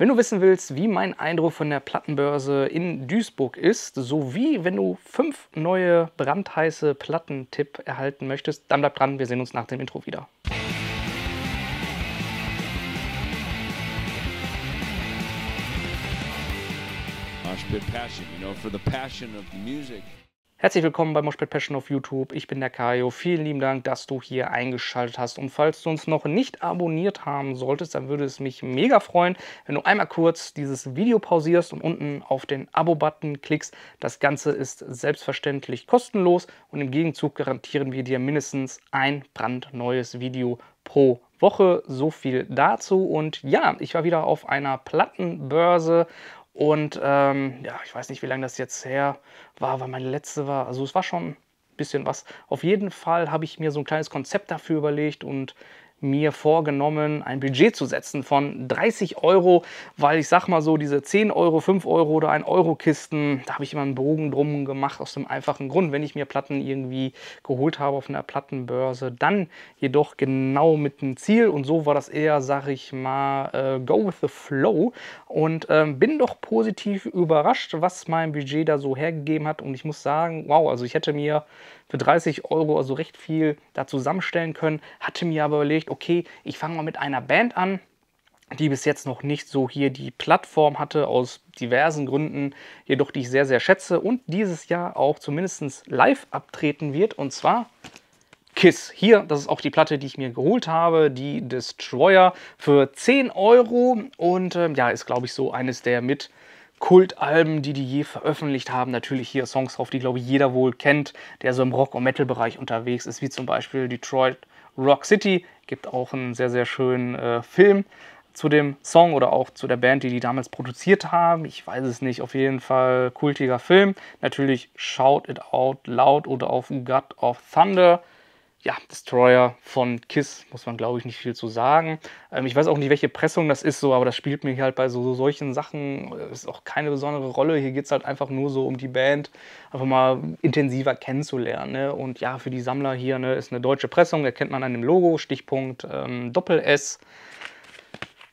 Wenn du wissen willst, wie mein Eindruck von der Plattenbörse in Duisburg ist, sowie wenn du fünf neue brandheiße Plattentipp erhalten möchtest, dann bleib dran, wir sehen uns nach dem Intro wieder. passion, you know, for the passion of music. Herzlich willkommen bei Moshpit Passion auf YouTube. Ich bin der Kajo. Vielen lieben Dank, dass du hier eingeschaltet hast. Und falls du uns noch nicht abonniert haben solltest, dann würde es mich mega freuen, wenn du einmal kurz dieses Video pausierst und unten auf den Abo-Button klickst. Das Ganze ist selbstverständlich kostenlos und im Gegenzug garantieren wir dir mindestens ein brandneues Video pro Woche. So viel dazu. Und ja, ich war wieder auf einer Plattenbörse und ähm, ja, ich weiß nicht, wie lange das jetzt her war, weil meine letzte war. Also es war schon ein bisschen was. Auf jeden Fall habe ich mir so ein kleines Konzept dafür überlegt und mir vorgenommen, ein Budget zu setzen von 30 Euro, weil ich sag mal so, diese 10 Euro, 5 Euro oder 1 Euro Kisten, da habe ich immer einen Bogen drum gemacht, aus dem einfachen Grund, wenn ich mir Platten irgendwie geholt habe auf einer Plattenbörse, dann jedoch genau mit dem Ziel und so war das eher, sag ich mal, äh, go with the flow und ähm, bin doch positiv überrascht, was mein Budget da so hergegeben hat und ich muss sagen, wow, also ich hätte mir für 30 Euro also recht viel da zusammenstellen können, hatte mir aber überlegt, okay, ich fange mal mit einer Band an, die bis jetzt noch nicht so hier die Plattform hatte, aus diversen Gründen, jedoch die ich sehr, sehr schätze und dieses Jahr auch zumindest live abtreten wird. Und zwar Kiss. Hier, das ist auch die Platte, die ich mir geholt habe, die Destroyer für 10 Euro. Und ähm, ja, ist, glaube ich, so eines der mit Kultalben, die die je veröffentlicht haben. Natürlich hier Songs drauf, die, glaube ich, jeder wohl kennt, der so im Rock- und Metal-Bereich unterwegs ist, wie zum Beispiel Detroit Rock City. Gibt auch einen sehr, sehr schönen äh, Film zu dem Song oder auch zu der Band, die die damals produziert haben. Ich weiß es nicht. Auf jeden Fall kultiger Film. Natürlich Shout It Out Loud oder auf God of Thunder ja, Destroyer von Kiss, muss man glaube ich nicht viel zu sagen. Ähm, ich weiß auch nicht, welche Pressung das ist, so, aber das spielt mir halt bei so, so solchen Sachen äh, ist auch keine besondere Rolle. Hier geht es halt einfach nur so um die Band, einfach mal intensiver kennenzulernen. Ne? Und ja, für die Sammler hier ne, ist eine deutsche Pressung, erkennt man an dem Logo, Stichpunkt ähm, Doppel-S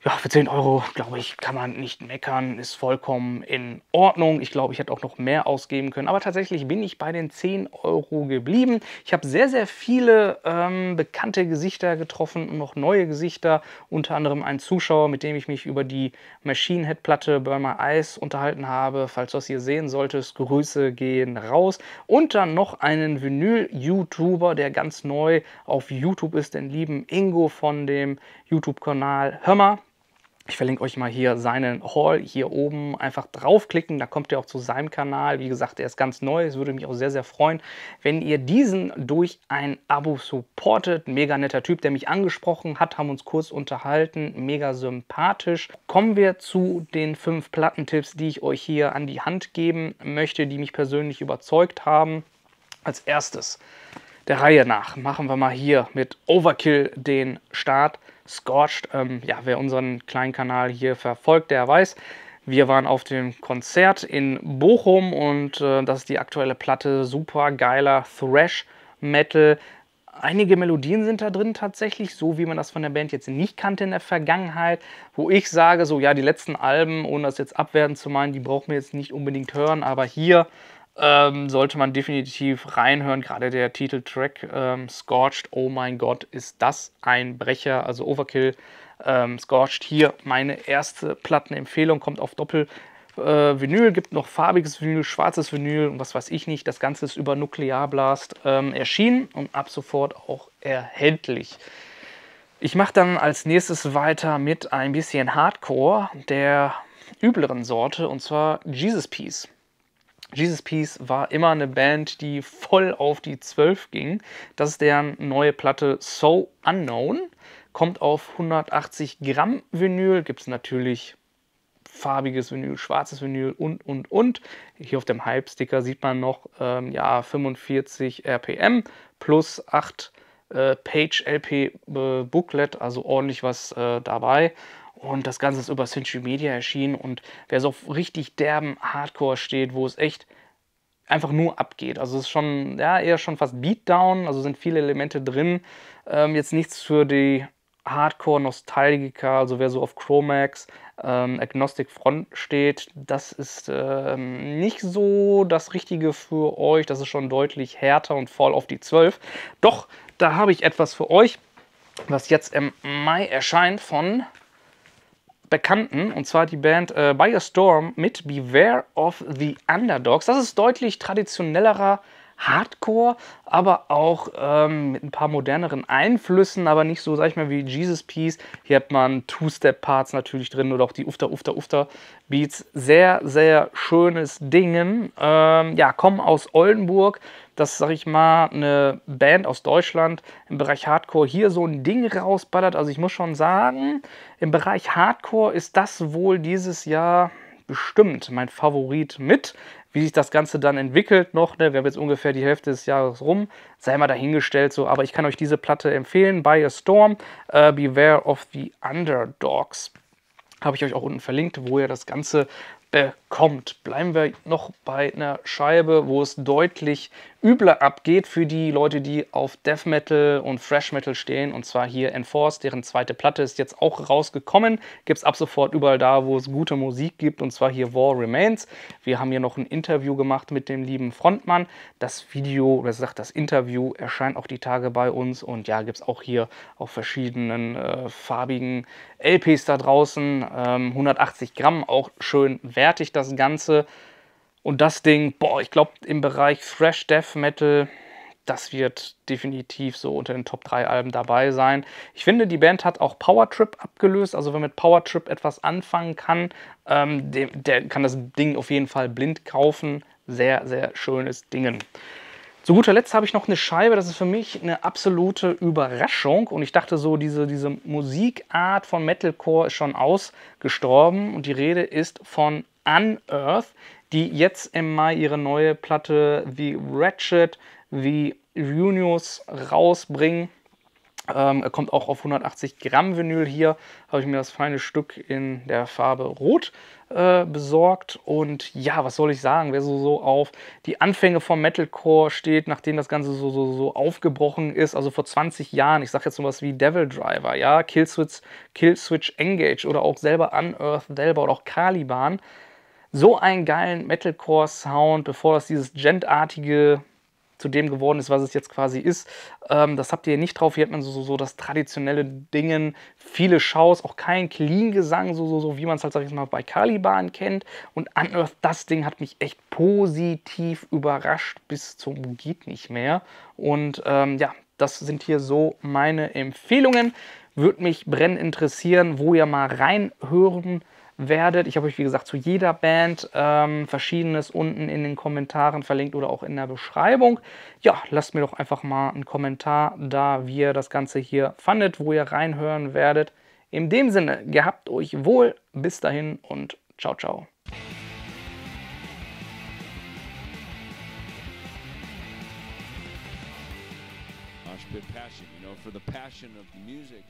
ja, für 10 Euro, glaube ich, kann man nicht meckern, ist vollkommen in Ordnung. Ich glaube, ich hätte auch noch mehr ausgeben können, aber tatsächlich bin ich bei den 10 Euro geblieben. Ich habe sehr, sehr viele ähm, bekannte Gesichter getroffen und noch neue Gesichter, unter anderem einen Zuschauer, mit dem ich mich über die Machine Head Platte Burma Ice unterhalten habe. Falls du das hier sehen solltest, Grüße gehen raus. Und dann noch einen Vinyl-YouTuber, der ganz neu auf YouTube ist, den lieben Ingo von dem YouTube-Kanal Hömmer ich verlinke euch mal hier seinen Haul hier oben. Einfach draufklicken, da kommt ihr auch zu seinem Kanal. Wie gesagt, er ist ganz neu. Es würde mich auch sehr, sehr freuen, wenn ihr diesen durch ein Abo supportet. Mega netter Typ, der mich angesprochen hat, haben uns kurz unterhalten. Mega sympathisch. Kommen wir zu den fünf Plattentipps, die ich euch hier an die Hand geben möchte, die mich persönlich überzeugt haben. Als erstes der Reihe nach. Machen wir mal hier mit Overkill den Start. Scorched, ähm, ja, wer unseren kleinen Kanal hier verfolgt, der weiß, wir waren auf dem Konzert in Bochum und äh, das ist die aktuelle Platte, super geiler Thrash Metal. Einige Melodien sind da drin tatsächlich, so wie man das von der Band jetzt nicht kannte in der Vergangenheit, wo ich sage, so ja, die letzten Alben, ohne das jetzt abwerten zu meinen, die brauchen wir jetzt nicht unbedingt hören, aber hier ähm, sollte man definitiv reinhören. Gerade der Titeltrack ähm, Scorched, oh mein Gott, ist das ein Brecher, also Overkill. Ähm, Scorched hier meine erste Plattenempfehlung, kommt auf Doppel. Äh, Vinyl, gibt noch farbiges Vinyl, schwarzes Vinyl und was weiß ich nicht. Das Ganze ist über Nuklearblast ähm, erschienen und ab sofort auch erhältlich. Ich mache dann als nächstes weiter mit ein bisschen Hardcore der übleren Sorte und zwar Jesus Peace. Jesus Peace war immer eine Band, die voll auf die 12 ging. Das ist deren neue Platte So Unknown. Kommt auf 180 Gramm Vinyl. Gibt es natürlich farbiges Vinyl, schwarzes Vinyl und, und, und. Hier auf dem Hype-Sticker sieht man noch ähm, ja, 45 RPM plus 8 äh, Page LP äh, Booklet, also ordentlich was äh, dabei. Und das Ganze ist über Century Media erschienen. Und wer so auf richtig derben Hardcore steht, wo es echt einfach nur abgeht. Also es ist schon, ja, eher schon fast Beatdown, also sind viele Elemente drin. Ähm, jetzt nichts für die Hardcore-Nostalgiker, also wer so auf Chromax, ähm, Agnostic Front steht, das ist ähm, nicht so das Richtige für euch. Das ist schon deutlich härter und voll auf die 12. Doch, da habe ich etwas für euch, was jetzt im Mai erscheint von Bekannten, und zwar die Band äh, By a Storm mit Beware of the Underdogs. Das ist deutlich traditionellerer Hardcore, aber auch ähm, mit ein paar moderneren Einflüssen, aber nicht so, sag ich mal, wie Jesus Peace. Hier hat man Two-Step-Parts natürlich drin oder auch die Ufter, Ufter, Ufter Beats. Sehr, sehr schönes Dingen. Ähm, ja, kommen aus Oldenburg. Dass, sag ich mal, eine Band aus Deutschland im Bereich Hardcore hier so ein Ding rausballert. Also ich muss schon sagen, im Bereich Hardcore ist das wohl dieses Jahr bestimmt mein Favorit mit. Wie sich das Ganze dann entwickelt noch, ne? wir haben jetzt ungefähr die Hälfte des Jahres rum, sei mal dahingestellt so, aber ich kann euch diese Platte empfehlen, By a Storm, uh, Beware of the Underdogs habe ich euch auch unten verlinkt, wo ihr das Ganze bekommt. Bleiben wir noch bei einer Scheibe, wo es deutlich übler abgeht für die Leute, die auf Death Metal und Fresh Metal stehen. Und zwar hier Enforce, deren zweite Platte ist jetzt auch rausgekommen. Gibt es ab sofort überall da, wo es gute Musik gibt. Und zwar hier War Remains. Wir haben hier noch ein Interview gemacht mit dem lieben Frontmann. Das Video, oder sagt das Interview, erscheint auch die Tage bei uns. Und ja, gibt es auch hier auf verschiedenen äh, farbigen LPs da draußen. Ähm, 180 Gramm, auch schön verwertigt das Ganze. Und das Ding, boah, ich glaube im Bereich Fresh Death Metal, das wird definitiv so unter den Top 3 Alben dabei sein. Ich finde, die Band hat auch Power Trip abgelöst. Also wer mit Power Trip etwas anfangen kann, ähm, der, der kann das Ding auf jeden Fall blind kaufen. Sehr, sehr schönes Dingen. Zu guter Letzt habe ich noch eine Scheibe, das ist für mich eine absolute Überraschung und ich dachte so, diese, diese Musikart von Metalcore ist schon ausgestorben und die Rede ist von Unearth, die jetzt im Mai ihre neue Platte wie Ratchet, wie Juniors rausbringen. Ähm, er kommt auch auf 180 Gramm Vinyl. Hier habe ich mir das feine Stück in der Farbe Rot äh, besorgt. Und ja, was soll ich sagen? Wer so, so auf die Anfänge vom Metalcore steht, nachdem das Ganze so, so, so aufgebrochen ist, also vor 20 Jahren, ich sage jetzt sowas wie Devil Driver, ja, Killswitch, Killswitch Engage oder auch selber Unearth Delver oder auch Caliban. So einen geilen Metalcore-Sound, bevor das dieses Gent-artige zu dem geworden ist, was es jetzt quasi ist. Ähm, das habt ihr nicht drauf. Hier hat man so, so, so das traditionelle Dingen, viele Shows, auch kein Clean-Gesang, so, so, so wie man es halt, sag ich mal, bei Caliban kennt. Und Unearth, das Ding hat mich echt positiv überrascht bis zum geht nicht mehr. Und ähm, ja, das sind hier so meine Empfehlungen. Würde mich brennend interessieren, wo ihr mal reinhören könnt werdet. Ich habe euch, wie gesagt, zu jeder Band ähm, verschiedenes unten in den Kommentaren verlinkt oder auch in der Beschreibung. Ja, lasst mir doch einfach mal einen Kommentar da, wie ihr das Ganze hier fandet, wo ihr reinhören werdet. In dem Sinne, gehabt euch wohl, bis dahin und ciao, ciao. passion, you know, for the passion of music.